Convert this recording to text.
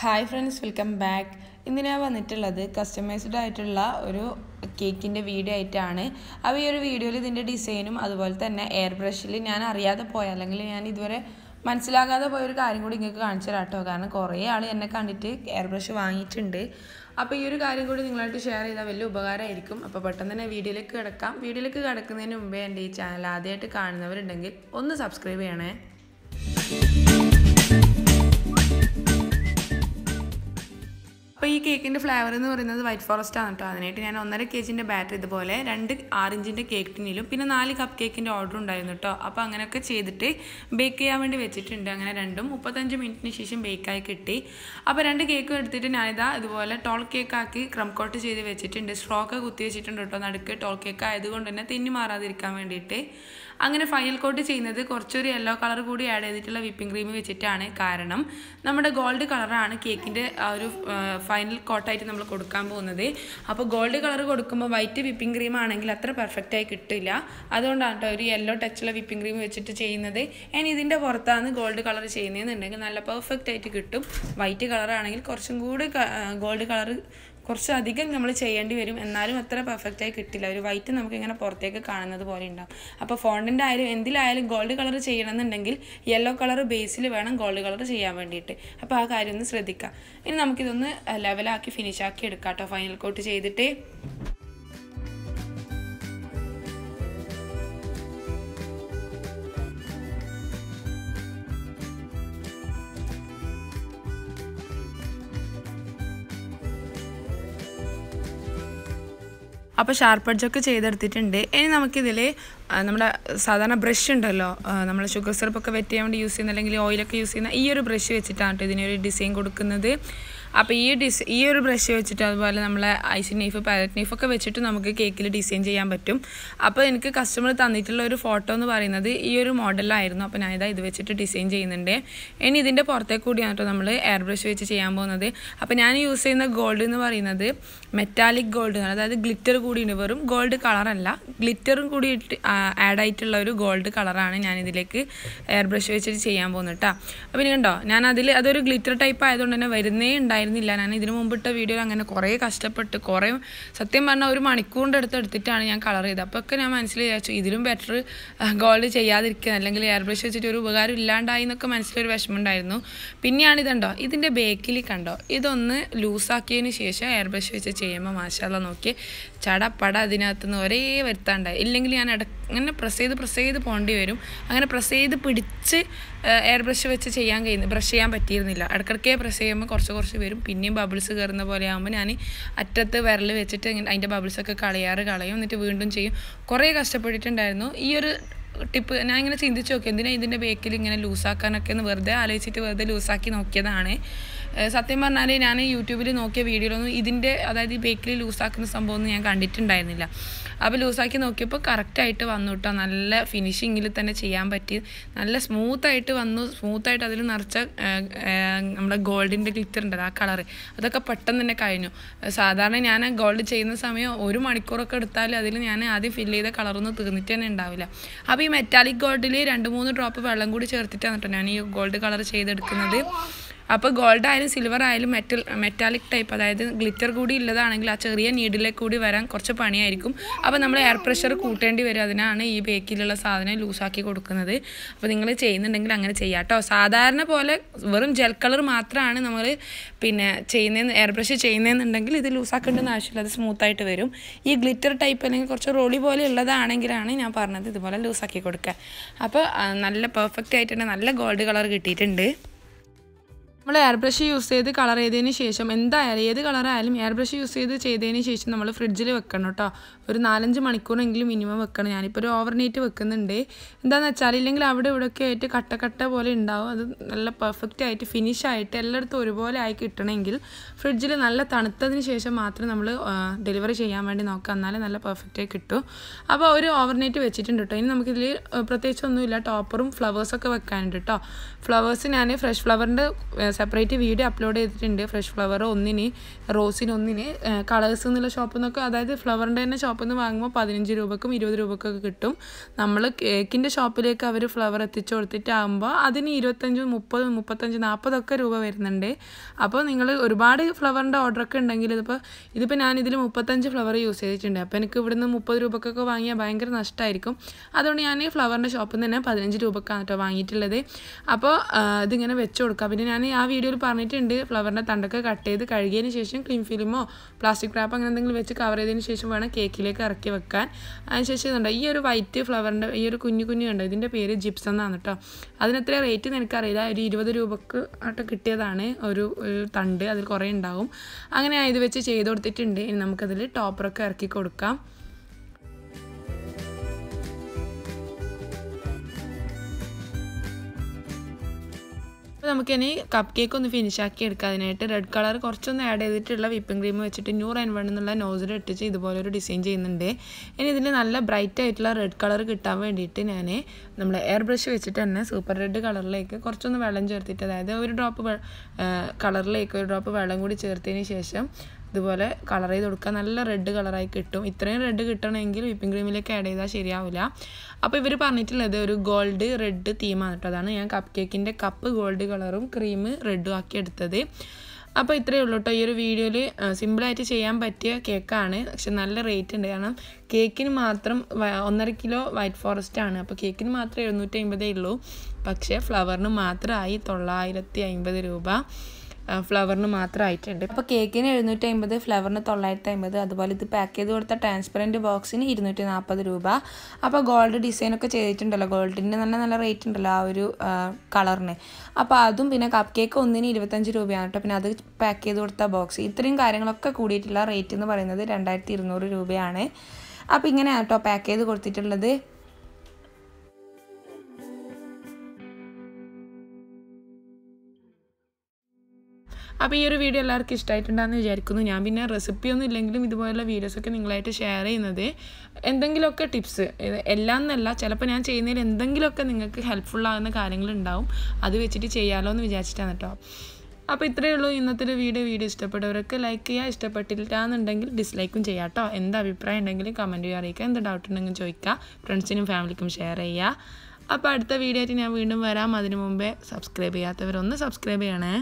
hi friends welcome back ഇന്ന് ഞാൻ വന്നിട്ടുള്ളത് കസ്റ്റമൈസ്ഡ് ആയിട്ടുള്ള ഒരു കേക്കിൻ്റെ വീഡിയോ ആയിട്ടാണ് അപ്പോൾ ഈ ഒരു വീഡിയോയിൽ ഇതിൻ്റെ ഡിസൈനും അതുപോലെ തന്നെ എയർ ബ്രഷിൽ ഞാൻ അറിയാതെ പോയ അല്ലെങ്കിൽ ഞാൻ ഇതുവരെ മനസ്സിലാകാതെ പോയൊരു കാര്യം കൂടി നിങ്ങൾക്ക് കാണിച്ചു തരാട്ടോ കാരണം കുറേ ആൾ എന്നെ കണ്ടിട്ട് എയർ ബ്രഷ് വാങ്ങിയിട്ടുണ്ട് അപ്പോൾ ഈ ഒരു കാര്യം കൂടി നിങ്ങളായിട്ട് ഷെയർ ചെയ്താൽ വലിയ ഉപകാരമായിരിക്കും അപ്പോൾ പെട്ടെന്ന് തന്നെ വീഡിയോയിലേക്ക് കിടക്കാം വീഡിയോയിലേക്ക് കിടക്കുന്നതിന് മുമ്പേ എൻ്റെ ഈ ചാനൽ ആദ്യമായിട്ട് കാണുന്നവരുണ്ടെങ്കിൽ ഒന്ന് സബ്സ്ക്രൈബ് ചെയ്യണേ കേക്കിൻ്റെ ഫ്ലേവർ എന്ന് പറയുന്നത് വൈറ്റ് ഫോറസ്റ്റ് ആണ് കേട്ടോ അതിനായിട്ട് ഞാൻ ഒന്നര കെ ജിൻ്റെ ബാറ്റർ ഇതുപോലെ രണ്ട് ആറിഞ്ചിൻ്റെ കേക്ക് ടിനിലും പിന്നെ നാല് കപ്പ് കേക്കിൻ്റെ ഓർഡർ ഉണ്ടായിരുന്നു കേട്ടോ അപ്പോൾ അങ്ങനെയൊക്കെ ചെയ്തിട്ട് ബേക്ക് ചെയ്യാൻ വേണ്ടി വെച്ചിട്ടുണ്ട് അങ്ങനെ രണ്ടും മുപ്പത്തഞ്ച് മിനിറ്റിന് ശേഷം ബേക്കായി കിട്ടി അപ്പോൾ രണ്ട് കേക്കും എടുത്തിട്ട് ഞാനിതാ ഇതുപോലെ ടോൾ കേക്കാക്കി ക്രം കോട്ട് ചെയ്ത് വെച്ചിട്ടുണ്ട് സ്ട്രോക്ക് കുത്തി വെച്ചിട്ടുണ്ട് കേട്ടോ നടുക്ക് ടോൾ കേക്ക് ആയതുകൊണ്ട് തന്നെ തിന്നി മാറാതിരിക്കാൻ വേണ്ടിയിട്ട് അങ്ങനെ ഫൈനൽ കോട്ട് ചെയ്യുന്നത് കുറച്ചൊരു യെല്ലോ കളർ കൂടി ആഡ് ചെയ്തിട്ടുള്ള വിപ്പിംഗ് ക്രീം വെച്ചിട്ടാണ് കാരണം നമ്മുടെ ഗോൾഡ് കളറാണ് കേക്കിൻ്റെ ഒരു ഫൈനൽ കോട്ടായിട്ട് നമ്മൾ കൊടുക്കാൻ പോകുന്നത് അപ്പോൾ ഗോൾഡ് കളർ കൊടുക്കുമ്പോൾ വൈറ്റ് വിപ്പിംഗ് ക്രീം ആണെങ്കിൽ അത്ര പെർഫെക്റ്റായി കിട്ടില്ല അതുകൊണ്ടാണ് കേട്ടോ ഒരു യെല്ലോ ടച്ചുള്ള വിപ്പിംഗ് ക്രീം വെച്ചിട്ട് ചെയ്യുന്നത് ഞാൻ ഇതിൻ്റെ പുറത്താണ് ഗോൾഡ് കളർ ചെയ്യുന്നതെന്നുണ്ടെങ്കിൽ നല്ല പെർഫെക്റ്റ് ആയിട്ട് കിട്ടും വൈറ്റ് കളറാണെങ്കിൽ കുറച്ചും കൂടി ഗോൾഡ് കളർ അധികം നമ്മൾ ചെയ്യേണ്ടി വരും എന്നാലും അത്ര പെർഫെക്റ്റ് ആയി കിട്ടില്ല ഒരു വൈറ്റ് നമുക്ക് ഇങ്ങനെ പുറത്തേക്ക് കാണുന്നത് പോലെ ഉണ്ടാവും അപ്പോൾ ഫോണ്ടിൻ്റെ ആയാലും എന്തിലായാലും ഗോൾഡ് കളർ ചെയ്യണമെന്നുണ്ടെങ്കിൽ യെല്ലോ കളർ ബേസിൽ വേണം ഗോൾഡ് കളർ ചെയ്യാൻ വേണ്ടിയിട്ട് അപ്പോൾ ആ കാര്യം ഒന്ന് ശ്രദ്ധിക്കുക ഇനി നമുക്കിതൊന്ന് ലെവലാക്കി ഫിനിഷാക്കി എടുക്കാം കേട്ടോ ഫൈനൽ കോട്ട് ചെയ്തിട്ട് അപ്പോൾ ഷാർപ്പ് എഡ്ജൊക്കെ ചെയ്തെടുത്തിട്ടുണ്ട് ഇനി നമുക്കിതിൽ നമ്മുടെ സാധാരണ ബ്രഷ് ഉണ്ടല്ലോ നമ്മൾ ഷുഗർ സിറപ്പൊക്കെ വെറ്റ് ചെയ്യാൻ വേണ്ടി യൂസ് ചെയ്യുന്ന അല്ലെങ്കിൽ ഓയിലൊക്കെ യൂസ് ചെയ്യുന്ന ഈ ഒരു ബ്രഷ് വെച്ചിട്ടാണ് കേട്ടോ ഇതിനൊരു ഡിസൈൻ കൊടുക്കുന്നത് അപ്പോൾ ഈ ഡിസ് ഈ ഒരു ബ്രഷ് വെച്ചിട്ട് അതുപോലെ നമ്മൾ ഐസി നീഫ് പാലറ്റ് നീഫൊക്കെ വെച്ചിട്ട് നമുക്ക് കേക്കിൽ ഡിസൈൻ ചെയ്യാൻ പറ്റും അപ്പോൾ എനിക്ക് കസ്റ്റമർ തന്നിട്ടുള്ള ഒരു ഫോട്ടോ എന്ന് പറയുന്നത് ഈ ഒരു മോഡലായിരുന്നു അപ്പോൾ ഞാനിതാ ഇത് വെച്ചിട്ട് ഡിസൈൻ ചെയ്യുന്നുണ്ട് ഇനി ഇതിൻ്റെ പുറത്തേക്ക് കൂടിയാണ് കേട്ടോ നമ്മൾ എയർ ബ്രഷ് വെച്ച് ചെയ്യാൻ പോകുന്നത് അപ്പോൾ ഞാൻ യൂസ് ചെയ്യുന്ന ഗോൾഡ് എന്ന് പറയുന്നത് മെറ്റാലിക് ഗോൾഡ് എന്നാണ് അതായത് ഗ്ലിറ്റർ കൂടിയുണ്ട് വെറും ഗോൾഡ് കളറല്ല ഗ്ലിറ്ററും കൂടി ആഡ് ആയിട്ടുള്ള ഒരു ഗോൾഡ് കളറാണ് ഞാനിതിലേക്ക് എയർ ബ്രഷ് വെച്ചിട്ട് ചെയ്യാൻ പോകുന്നത് കേട്ടോ അപ്പോൾ ഇനി കണ്ടോ ഞാൻ അതിൽ അതൊരു ഗ്ലിറ്റർ ടൈപ്പ് ആയതുകൊണ്ട് തന്നെ വരുന്നേ ഉണ്ടായിരുന്നില്ല ഞാൻ ഇതിനു മുമ്പിട്ട വീഡിയോയിൽ അങ്ങനെ കുറേ കഷ്ടപ്പെട്ട് കുറേ സത്യം പറഞ്ഞാൽ ഒരു മണിക്കൂറിൻ്റെ അടുത്ത് എടുത്തിട്ടാണ് ഞാൻ കളർ ചെയ്തത് അപ്പോൾ ഒക്കെ ഞാൻ മനസ്സിൽ വിചാരിച്ചു ഇതിലും ബെറ്റർ ഗോൾഡ് ചെയ്യാതിരിക്കുക അല്ലെങ്കിൽ എയർ ബ്രഷ് വെച്ചിട്ട് ഒരു ഉപകാരം ഇല്ലാണ്ടായി എന്നൊക്കെ മനസ്സിലൊരു ഉണ്ടായിരുന്നു പിന്നെയാണ് ഇതുണ്ടോ ഇതിൻ്റെ ബേക്കിൽ കണ്ടോ ഇതൊന്ന് ലൂസാക്കിയതിന് ശേഷം എയർ ബ്രഷ് വെച്ച് ചെയ്യുമ്പോൾ മാഷാല നോക്കി ചടപ്പട അതിനകത്തുനിന്ന് ഒരേ വരുത്താണ്ടായി ഇല്ലെങ്കിൽ ഞാൻ ഇടയ്ക്ക് അങ്ങനെ പ്രസ് ചെയ്ത് പ്രസ് ചെയ്ത് പോകേണ്ടി വരും അങ്ങനെ പ്രസ് ചെയ്ത് പിടിച്ച് എയർ ബ്രഷ് വെച്ച് ചെയ്യാൻ കഴിയുന്ന ബ്രഷ് ചെയ്യാൻ പറ്റിയിരുന്നില്ല ഇടയ്ക്കിടയ്ക്ക് പ്രസ് ചെയ്യുമ്പോൾ കുറച്ച് കുറച്ച് വരും പിന്നെയും ബബിൾസ് കയറുന്ന പോലെ ആകുമ്പോൾ ഞാൻ അറ്റത്ത് വിരൽ വെച്ചിട്ട് ഇങ്ങനെ അതിൻ്റെ ബബിൾസൊക്കെ കളയാറ് കളയും എന്നിട്ട് വീണ്ടും ചെയ്യും കുറേ കഷ്ടപ്പെട്ടിട്ടുണ്ടായിരുന്നു ഈ ഒരു ടിപ്പ് ഞാൻ ഇങ്ങനെ ചിന്തിച്ച് നോക്കി എന്തിനാണ് ഇതിൻ്റെ ബേക്കിൽ ഇങ്ങനെ ലൂസാക്കാനൊക്കെ എന്ന് വെറുതെ ആലോചിച്ചിട്ട് വെറുതെ ലൂസാക്കി നോക്കിയതാണ് സത്യം പറഞ്ഞാൽ ഞാൻ യൂട്യൂബിൽ നോക്കിയ വീഡിയോയിലൊന്നും ഇതിൻ്റെ അതായത് ഈ ബേക്കിൽ ലൂസാക്കുന്ന സംഭവം ഞാൻ കണ്ടിട്ടുണ്ടായിരുന്നില്ല അപ്പോൾ ലൂസാക്കി നോക്കിയപ്പോൾ കറക്റ്റായിട്ട് വന്നു കേട്ടോ നല്ല ഫിനിഷിങ്ങിൽ തന്നെ ചെയ്യാൻ പറ്റി നല്ല സ്മൂത്തായിട്ട് വന്നു സ്മൂത്തായിട്ട് അതിൽ നിറച്ച നമ്മുടെ ഗോൾഡിൻ്റെ ഗ്ലിറ്റർ ഉണ്ടത് ആ കളറ് അതൊക്കെ പെട്ടെന്ന് തന്നെ കഴിഞ്ഞു സാധാരണ ഞാൻ ഗോൾഡ് ചെയ്യുന്ന സമയം ഒരു മണിക്കൂറൊക്കെ എടുത്താലും അതിൽ ഞാൻ ആദ്യം ഫില്ല് ചെയ്ത കളറൊന്നും തീർന്നിട്ട് തന്നെ ഉണ്ടാവില്ല അപ്പോൾ ഈ മെറ്റാലിക് ഗോൾഡിൽ രണ്ട് മൂന്ന് ഡ്രോപ്പ് വെള്ളം കൂടി ചേർത്തിട്ടാണ് കേട്ടോ ഞാൻ ഈ ഗോൾഡ് കളർ ചെയ്തെടുക്കുന്നത് അപ്പോൾ ഗോൾഡ് ആയാലും സിൽവർ ആയാലും മെറ്റൽ മെറ്റാലിക് ടൈപ്പ് അതായത് ഗ്ലിറ്റർ കൂടി ഉള്ളതാണെങ്കിൽ ആ ചെറിയ നീഡിലേക്ക് കൂടി വരാൻ കുറച്ച് പണിയായിരിക്കും അപ്പോൾ നമ്മൾ എയർ പ്രഷർ കൂട്ടേണ്ടി വരും അതിനാണ് ഈ ബേക്കിലുള്ള സാധനം ലൂസാക്കി കൊടുക്കുന്നത് അപ്പോൾ നിങ്ങൾ ചെയ്യുന്നുണ്ടെങ്കിൽ അങ്ങനെ ചെയ്യാം കേട്ടോ സാധാരണ പോലെ വെറും ജെൽ കളർ മാത്രമാണ് നമ്മൾ പിന്നെ ചെയ്യുന്നതെന്ന് എയർ ബ്രഷ് ചെയ്യുന്നതെന്നുണ്ടെങ്കിൽ ഇത് ലൂസാക്കേണ്ടെന്ന് ആവശ്യമില്ല അത് സ്മൂത്തായിട്ട് വരും ഈ ഗ്ലിറ്റർ ടൈപ്പ് അല്ലെങ്കിൽ കുറച്ച് റോളി പോലെ ഉള്ളതാണെങ്കിലാണ് ഞാൻ പറഞ്ഞത് ഇതുപോലെ ലൂസാക്കി കൊടുക്കുക അപ്പോൾ നല്ല പെർഫെക്റ്റ് ആയിട്ടുണ്ട് നല്ല ഗോൾഡ് കളർ കിട്ടിയിട്ടുണ്ട് നമ്മൾ എയർ ബ്രഷ് യൂസ് ചെയ്ത് കളർ ചെയ്തതിന് ശേഷം എന്തായാലും ഏത് കളറായാലും എയർ ബ്രഷ് യൂസ് ചെയ്ത് ചെയ്തതിന് ശേഷം നമ്മൾ ഫ്രിഡ്ജിൽ വെക്കണം കേട്ടോ ഒരു നാലഞ്ച് മണിക്കൂറെങ്കിലും മിനിമം വെക്കണം ഞാനിപ്പോൾ ഒരു ഓവർനൈറ്റ് വെക്കുന്നുണ്ട് എന്താണെന്ന് വെച്ചാൽ ഇല്ലെങ്കിൽ അവിടെ ഇവിടെയൊക്കെ ആയിട്ട് കട്ട പോലെ ഉണ്ടാവും അത് നല്ല പെർഫെക്റ്റ് ആയിട്ട് ഫിനിഷ് ആയിട്ട് എല്ലായിടത്തും ഒരുപോലെ ആയി കിട്ടണമെങ്കിൽ ഫ്രിഡ്ജിൽ നല്ല തണുത്തതിന് ശേഷം മാത്രം നമ്മൾ ഡെലിവറി ചെയ്യാൻ വേണ്ടി നോക്കുക എന്നാലേ നല്ല പെർഫെക്റ്റ് കിട്ടും അപ്പോൾ ഒരു ഓവർനൈറ്റ് വെച്ചിട്ടുണ്ട് കേട്ടോ ഇനി നമുക്കിതിൽ പ്രത്യേകിച്ചൊന്നുമില്ല ടോപ്പറും ഫ്ലവേഴ്സൊക്കെ വെക്കാനുണ്ട് കേട്ടോ ഫ്ലവേഴ്സ് ഞാൻ ഫ്രഷ് ഫ്ലവറിൻ്റെ സെപ്പറേറ്റ് വീഡിയോ അപ്ലോഡ് ചെയ്തിട്ടുണ്ട് ഫ്രഷ് ഫ്ലവർ ഒന്നിന് റോസിന് ഒന്നിന് കളേഴ്സ് എന്നുള്ള ഷോപ്പിൽ നിന്നൊക്കെ അതായത് ഫ്ലവറിൻ്റെ തന്നെ ഷോപ്പിൽ നിന്ന് വാങ്ങുമ്പോൾ പതിനഞ്ച് രൂപക്കും ഇരുപത് രൂപക്കൊക്കെ കിട്ടും നമ്മൾ കേക്കിൻ്റെ ഷോപ്പിലേക്ക് അവർ ഫ്ലവർ എത്തിച്ചു കൊടുത്തിട്ടാകുമ്പോൾ അതിന് ഇരുപത്തഞ്ച് മുപ്പത് മുപ്പത്തഞ്ച് നാൽപ്പതൊക്കെ രൂപ വരുന്നുണ്ട് അപ്പോൾ നിങ്ങൾ ഒരുപാട് ഫ്ലവറിൻ്റെ ഓർഡറൊക്കെ ഉണ്ടെങ്കിൽ ഇതിപ്പോൾ ഇതിപ്പോൾ ഞാനിതിൽ മുപ്പത്തഞ്ച് ഫ്ലവർ യൂസ് ചെയ്തിട്ടുണ്ട് അപ്പോൾ എനിക്ക് ഇവിടുന്ന് മുപ്പത് രൂപക്കൊക്കെ വാങ്ങിയാൽ ഭയങ്കര നഷ്ടമായിരിക്കും അതുകൊണ്ട് ഞാൻ ഫ്ലവറിൻ്റെ ഷോപ്പിൽ നിന്ന് തന്നെ പതിനഞ്ച് രൂപക്കാണ് കേട്ടോ വാങ്ങിയിട്ടുള്ളത് അപ്പോൾ ഇതിങ്ങനെ വെച്ച് കൊടുക്കാം പിന്നെ ഞാൻ ആ വീഡിയോയിൽ പറഞ്ഞിട്ടുണ്ട് ഫ്ലവറിൻ്റെ തണ്ടൊക്കെ കട്ട് ചെയ്ത് കഴുകിയതിന് ശേഷം ക്രീം ഫിലിമോ പ്ലാസ്റ്റിക് റാപ്പ് അങ്ങനെ എന്തെങ്കിലും വെച്ച് കവർ ചെയ്തതിന് ശേഷം വേണം കേക്കിലേക്ക് ഇറക്കി വെക്കാൻ അതിനുശേഷം ഇതുണ്ട് ഈ ഒരു വൈറ്റ് ഫ്ലവറിൻ്റെ ഈ ഒരു കുഞ്ഞു കുഞ്ഞു ഉണ്ട് ഇതിൻ്റെ പേര് ജിപ്സ് എന്നാണ് കേട്ടോ അതിനെത്ര റേറ്റ് എനിക്കറിയില്ല ഒരു ഇരുപത് രൂപക്ക് ആട്ട് കിട്ടിയതാണ് ഒരു തണ്ട് അതിൽ കുറേ ഉണ്ടാവും അങ്ങനെ ഇത് വെച്ച് ചെയ്ത് കൊടുത്തിട്ടുണ്ട് ഇനി നമുക്കതിൽ ടോപ്പറൊക്കെ ഇറക്കി കൊടുക്കാം അപ്പോൾ നമുക്കിനി കപ്പ് കേക്ക് ഒന്ന് ഫിനിഷ് ആക്കി എടുക്കാതിനായിട്ട് റെഡ് കളർ കുറച്ചൊന്ന് ആഡ് ചെയ്തിട്ടുള്ള വിപ്പിംഗ് ക്രീം വെച്ചിട്ട് ന്യൂ റൈൻ വൺ എന്നുള്ള നോസിൽ ഇട്ടിച്ച് ഇതുപോലെ ഒരു ഡിസൈൻ ചെയ്യുന്നുണ്ട് ഇനി ഇതിന് നല്ല ബ്രൈറ്റ് ആയിട്ടുള്ള റെഡ് കളർ കിട്ടാൻ വേണ്ടിയിട്ട് ഞാൻ നമ്മൾ എയർ ബ്രഷ് വെച്ചിട്ട് തന്നെ സൂപ്പർ റെഡ് കളറിലേക്ക് കുറച്ചൊന്ന് വെള്ളം ചേർത്തിട്ട് അതായത് ഒരു ഡ്രോപ്പ് കളറിലേക്ക് ഒരു ഡ്രോപ്പ് വെള്ളം കൂടി ചേർത്തതിന് ശേഷം ഇതുപോലെ കളർ ചെയ്ത് കൊടുക്കുക നല്ല റെഡ് കളറായി കിട്ടും ഇത്രയും റെഡ് കിട്ടണമെങ്കിൽ വിപ്പിംഗ് ക്രീമിലേക്ക് ആഡ് ചെയ്താൽ ശരിയാവില്ല അപ്പോൾ ഇവർ പറഞ്ഞിട്ടുള്ളത് ഒരു ഗോൾഡ് റെഡ് തീമാണ് കേട്ടോ അതാണ് ഞാൻ കപ്പ് കേക്കിൻ്റെ കപ്പ് ഗോൾഡ് കളറും ക്രീം റെഡും ആക്കി എടുത്തത് അപ്പോൾ ഇത്രയേ ഉള്ളൂ കേട്ടോ ഈ ഒരു വീഡിയോയിൽ സിമ്പിളായിട്ട് ചെയ്യാൻ പറ്റിയ കേക്കാണ് പക്ഷെ നല്ല റേറ്റ് ഉണ്ട് കാരണം കേക്കിന് മാത്രം ഒന്നര കിലോ വൈറ്റ് ഫോറസ്റ്റ് ആണ് അപ്പോൾ കേക്കിന് മാത്രം എഴുന്നൂറ്റി അമ്പതേ ഉള്ളൂ പക്ഷേ ഫ്ലവറിന് മാത്രമായി തൊള്ളായിരത്തി അമ്പത് രൂപ ഫ്ലവറിന് മാത്രമായിട്ടുണ്ട് അപ്പോൾ കേക്കിന് എഴുന്നൂറ്റി അമ്പത് ഫ്ലവറിന് തൊള്ളായിരത്തി അമ്പത് അതുപോലെ ഇത് പാക്ക് ചെയ്ത് കൊടുത്ത ട്രാൻസ്പെറൻറ്റ് ബോക്സിന് ഇരുന്നൂറ്റി നാൽപ്പത് രൂപ അപ്പോൾ ഗോൾഡ് ഡിസൈനൊക്കെ ചെയ്തിട്ടുണ്ടല്ലോ ഗോൾഡിൻ്റെ നല്ല നല്ല റേറ്റ് ഉണ്ടല്ലോ ആ ഒരു കളറിന് അപ്പോൾ അതും പിന്നെ കപ്പ് കേക്ക് ഒന്നിന് ഇരുപത്തഞ്ച് രൂപയാണ് കേട്ടോ പിന്നെ അത് പാക്ക് ചെയ്ത് കൊടുത്ത ബോക്സ് ഇത്രയും കാര്യങ്ങളൊക്കെ കൂടിയിട്ടുള്ള റേറ്റ് എന്ന് പറയുന്നത് രണ്ടായിരത്തി ഇരുന്നൂറ് രൂപയാണ് അപ്പോൾ ഇങ്ങനെയാണ് കേട്ടോ പാക്ക് ചെയ്ത് കൊടുത്തിട്ടുള്ളത് അപ്പോൾ ഈ ഒരു വീഡിയോ എല്ലാവർക്കും ഇഷ്ടമായിട്ടുണ്ടാകുന്ന വിചാരിക്കുന്നു ഞാൻ പിന്നെ റെസിപ്പി ഒന്നും ഇല്ലെങ്കിലും ഇതുപോലുള്ള വീഡിയോസൊക്കെ നിങ്ങളായിട്ട് ഷെയർ ചെയ്യുന്നത് എന്തെങ്കിലുമൊക്കെ ടിപ്സ് എല്ലാം എന്നല്ല ചിലപ്പോൾ ഞാൻ ചെയ്യുന്നതിൽ എന്തെങ്കിലുമൊക്കെ നിങ്ങൾക്ക് ഹെൽപ്ഫുള്ളാകുന്ന കാര്യങ്ങളുണ്ടാവും അത് വെച്ചിട്ട് ചെയ്യാമല്ലോ എന്ന് വിചാരിച്ചിട്ടാണ് കേട്ടോ അപ്പോൾ ഇത്രയേ ഉള്ളൂ ഇന്നത്തെ ഒരു വീഡിയോ വീഡിയോ ഇഷ്ടപ്പെട്ടവരൊക്കെ ലൈക്ക് ചെയ്യുക ഇഷ്ടപ്പെട്ടില്ലാന്നുണ്ടെങ്കിൽ ഡിസ്ലൈക്കും ചെയ്യാം കേട്ടോ എന്ത് അഭിപ്രായം ഉണ്ടെങ്കിലും കമൻറ്റ് ചെയ്യുക അറിയിക്കുക എന്ത് ഡൗട്ട് ഉണ്ടെങ്കിൽ ചോദിക്കുക ഫ്രണ്ട്സിനും ഫാമിലിക്കും ഷെയർ ചെയ്യുക അപ്പോൾ അടുത്ത വീഡിയോ ആയിട്ട് ഞാൻ വീണ്ടും വരാം അതിനു മുമ്പേ സബ്സ്ക്രൈബ് ചെയ്യാത്തവരൊന്ന് സബ്സ്ക്രൈബ് ചെയ്യണേ